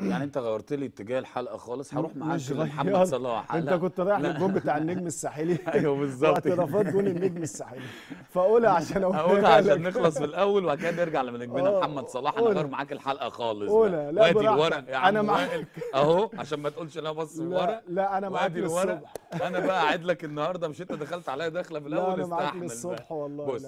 يعني انت غيرت لي اتجاه الحلقه خالص هروح معاك محمد صلاح انت كنت رايح للجون بتاع النجم الساحلي ايوه بالظبط اعترافات جون النجم الساحلي فقولها عشان اقولها عشان نخلص في الاول وبعد كده نرجع لنجمنا محمد صلاح انا غير معاك الحلقه خالص قولها لا وادي الورق يا انا معاك اهو عشان ما تقولش انا بص الورق لا انا معاك الورق انا بقى قاعد لك النهارده مش انت دخلت عليا داخله في الاول استحمل الصبح والله بص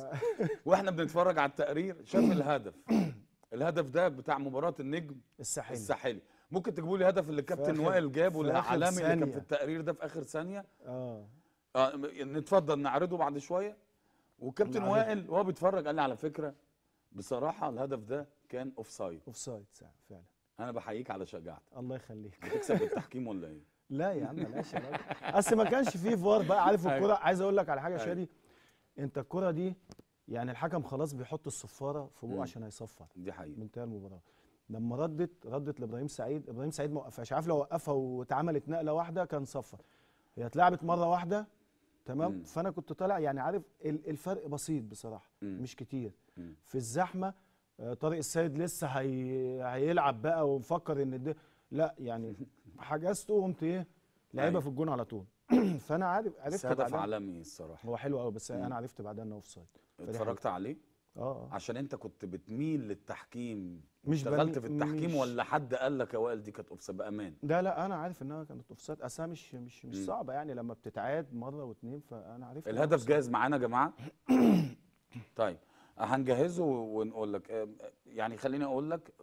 واحنا بنتفرج على التقرير شاف الهدف الهدف ده بتاع مباراه النجم الساحلي الساحلي ممكن تجيبوا لي الهدف اللي كابتن وائل جابه العالمي اللي كان في التقرير ده في اخر ثانيه اه, آه نتفضل يعني نعرضه بعد شويه وكابتن وائل وهو بيتفرج قال لي على فكره بصراحه الهدف ده كان اوف سايد اوف سايد فعلا انا بحييك على شجاعتك الله يخليك هتكسب التحكيم ولا ايه لا يا عم ماشي اصل ما كانش فيه فار بقى عارف أيوه. الكره عايز اقول لك على حاجه أيوه. شادي انت الكره دي يعني الحكم خلاص بيحط الصفاره في بقه عشان هيصفر دي حقيقه تاني المباراه لما ردت ردت لابراهيم سعيد ابراهيم سعيد ما وقفهاش عارف لو وقفها واتعملت نقله واحده كان صفر هي اتلعبت مره واحده تمام مم. فانا كنت طالع يعني عارف الفرق بسيط بصراحه مم. مش كتير مم. في الزحمه آه، طارق السيد لسه هي... هيلعب بقى ومفكر ان ده لا يعني حجزته وقمت ايه لعيبه أيوه. في الجون على طول فانا عارف عرفت هدف عالمي الصراحه هو حلو قوي بس مم. انا عرفت بعدها انه اوف سايد اتفرجت عليه اه عشان انت كنت بتميل للتحكيم مش اشتغلت في التحكيم ولا حد قال لك يا وائل دي كانت اوفسايد بامان لا لا انا عارف انها كانت اوفسايد اصلا مش مش مش صعبه يعني لما بتتعاد مره واثنين فانا عارف الهدف جاهز معانا يا جماعه طيب هنجهزه ونقول لك آه، يعني خليني اقول لك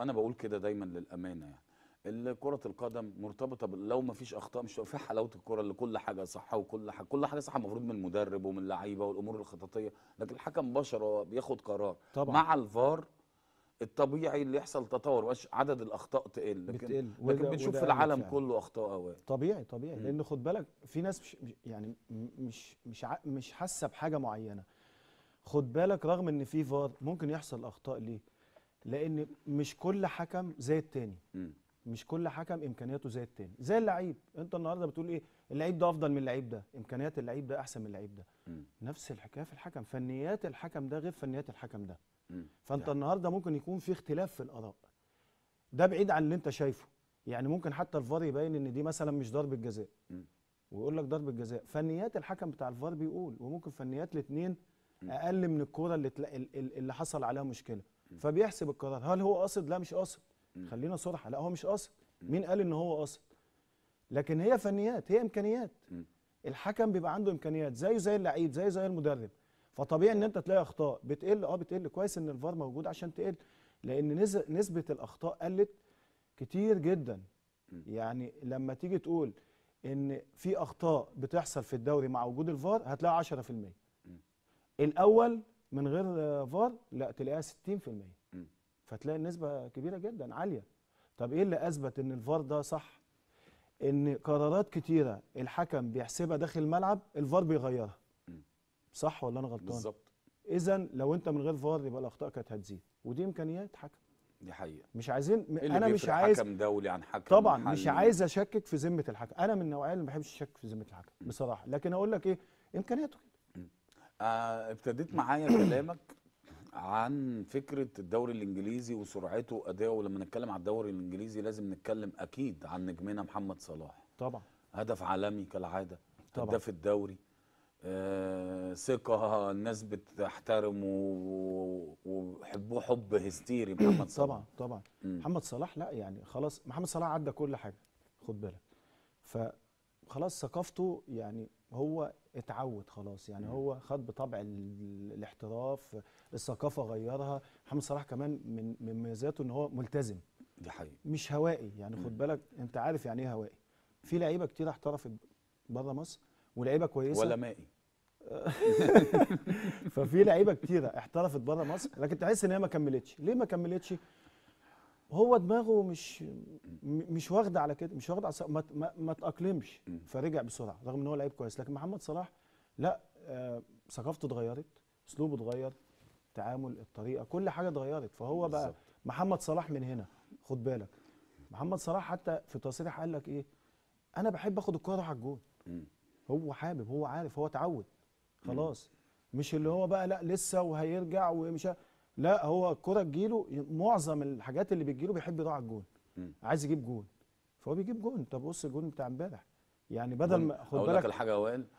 انا بقول كده دايما للامانه يعني كره القدم مرتبطه لو ما فيش اخطاء مش في حلاوه الكره اللي كل حاجه صح وكل حاجه كل حاجه صح المفروض من المدرب ومن اللعيبه والامور الخططيه لكن الحكم بشر بياخد قرار طبعا. مع الفار الطبيعي اللي يحصل تطور عدد الاخطاء تقل لكن بتقل. وده لكن بنشوف في العالم فعلا. كله اخطاء اوقات طبيعي طبيعي م. لان خد بالك في ناس مش يعني مش مش مش حاسه بحاجه معينه خد بالك رغم ان في فار ممكن يحصل اخطاء ليه لان مش كل حكم زي التاني م. مش كل حكم امكانياته زي التاني زي اللعيب انت النهارده بتقول ايه اللعيب ده افضل من اللعيب ده امكانيات اللعيب ده احسن من اللعيب ده م. نفس الحكايه في الحكم فنيات الحكم ده غير فنيات الحكم ده م. فانت يعني. النهارده ممكن يكون في اختلاف في الاراء ده بعيد عن اللي انت شايفه يعني ممكن حتى الفار يبين ان دي مثلا مش ضربه جزاء ويقول لك ضربه جزاء فنيات الحكم بتاع الفار بيقول وممكن فنيات الاثنين اقل من الكوره اللي اللي حصل عليها مشكله فبيحسب القرار هل هو قاصد لا مش قاصد خلينا صراحه لا هو مش قاصد مين قال ان هو قاصد لكن هي فنيات هي امكانيات الحكم بيبقى عنده امكانيات زيه زي اللعيب زيه زي المدرب فطبيعي ان انت تلاقي اخطاء بتقل اه بتقل كويس ان الفار موجود عشان تقل لان نسبه الاخطاء قلت كتير جدا يعني لما تيجي تقول ان في اخطاء بتحصل في الدوري مع وجود الفار هتلاقي 10% الاول من غير فار لا تلاقيها 60% فتلاقي النسبه كبيره جدا عاليه طب ايه اللي اثبت ان الفار ده صح ان قرارات كتيره الحكم بيحسبها داخل الملعب الفار بيغيرها صح ولا انا غلطان بالظبط اذا لو انت من غير فار يبقى الاخطاء كانت هتزيد ودي امكانيات حكم دي حقيقه مش عايزين إيه انا مش عايز حكم دولي عن حكم طبعا محل. مش عايز اشكك في ذمه الحكم انا من النوعيه اللي ما بحبش اشكك في ذمه الحكم بصراحه لكن اقول لك ايه امكانياته كده آه ابتديت معايا كلامك عن فكره الدوري الانجليزي وسرعته وادائه ولما نتكلم عن الدوري الانجليزي لازم نتكلم اكيد عن نجمنا محمد صلاح طبعا هدف عالمي كالعاده طبعا هدف الدوري آه ثقه الناس بتحترمه ويحبوه حب هستيري محمد صلاح طبعا طبعا محمد صلاح لا يعني خلاص محمد صلاح عدى كل حاجه خد بالك ف خلاص ثقافته يعني هو اتعود خلاص يعني مم. هو خد بطبع الاحتراف الثقافه غيرها محمد صلاح كمان من من مميزاته ان هو ملتزم دي حقيقة. مش هوائي يعني خد بالك انت عارف يعني ايه هوائي في لعيبه كتير احترفت بره مصر ولعيبه كويسه ولا مائي ففي لعيبه كتيره احترفت بره مصر لكن تحس ان هي ما كملتش ليه ما كملتش هو دماغه مش مش واخده على كده مش واخده على ما, ما تاقلمش فرجع بسرعه رغم ان هو لعيب كويس لكن محمد صلاح لا آه ثقافته اتغيرت اسلوبه اتغير التعامل الطريقه كل حاجه اتغيرت فهو بالزبط. بقى محمد صلاح من هنا خد بالك محمد صلاح حتى في تصريح قال لك ايه انا بحب اخد الكوره على الجون هو حابب هو عارف هو اتعود خلاص مش اللي هو بقى لا لسه وهيرجع ومش لا هو الكوره تجيله معظم الحاجات اللي بتجيله بيحب يضيع الجون عايز يجيب جون فهو بيجيب جون طب بص الجون بتاع امبارح يعني بدل ما خد بالك الحاجه وائل